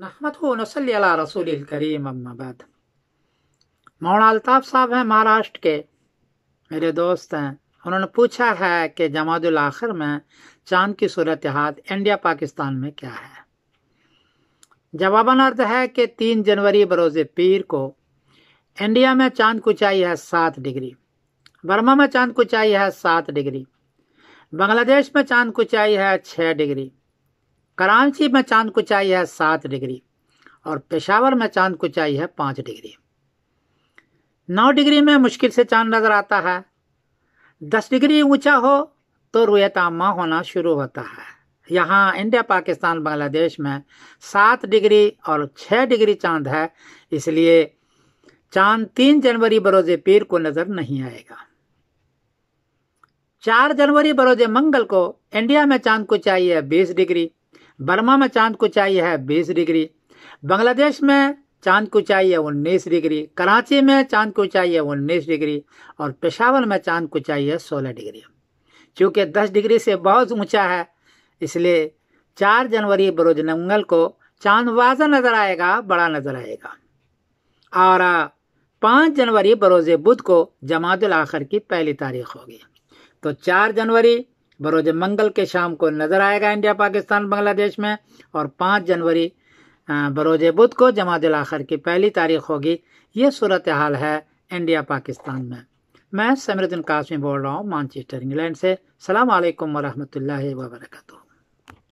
नहमद नसली अला रसूल करीम अम्माबाद मौना अलताफ़ साहब हैं महाराष्ट्र के मेरे दोस्त हैं उन्होंने पूछा है कि जमादुल आखिर में चांद की सूरत हाथ इंडिया पाकिस्तान में क्या है जवाबन अर्थ है कि तीन जनवरी बरोज़ पीर को इंडिया में चांद कुचाई है सात डिग्री बर्मा में चांद कुचाई है सात डिग्री बांग्लादेश में चांद कुचाई है छः डिग्री कराची में चांद को चाहिए है सात डिग्री और पेशावर में चांद को चाहिए है पाँच डिग्री नौ डिग्री में मुश्किल से चांद नज़र आता है दस डिग्री ऊंचा हो तो रुयतामा होना शुरू होता है यहाँ इंडिया पाकिस्तान बांग्लादेश में सात डिग्री और छः डिग्री चांद है इसलिए चांद तीन जनवरी बरोज़ पीर को नज़र नहीं आएगा चार जनवरी बरोज़ मंगल को इंडिया में चांद को चाहिए बीस डिग्री बर्मा में चांद को चाहिए है बीस डिग्री बांग्लादेश में चांद को चाहिए उन्नीस डिग्री कराची में चांद को चाहिए उन्नीस डिग्री और पेशावर में चांद को चाहिए सोलह डिग्री चूँकि दस डिग्री से बहुत ऊंचा है इसलिए चार जनवरी बरोज नंगल को चांद वाजा नज़र आएगा बड़ा नज़र आएगा और पाँच जनवरी बरोज़ बुध को जमातुल आखिर की पहली तारीख होगी तो चार जनवरी बरोज मंगल के शाम को नजर आएगा इंडिया पाकिस्तान बांग्लादेश में और पाँच जनवरी बरोज बुध को जमादिल आखिर की पहली तारीख होगी ये सूरत हाल है इंडिया पाकिस्तान में मैं समरुद्दीन कासमी बोल रहा हूँ मानचेस्टर इंग्लैंड से सलाम अलैक्म वरहमतुल्लाहि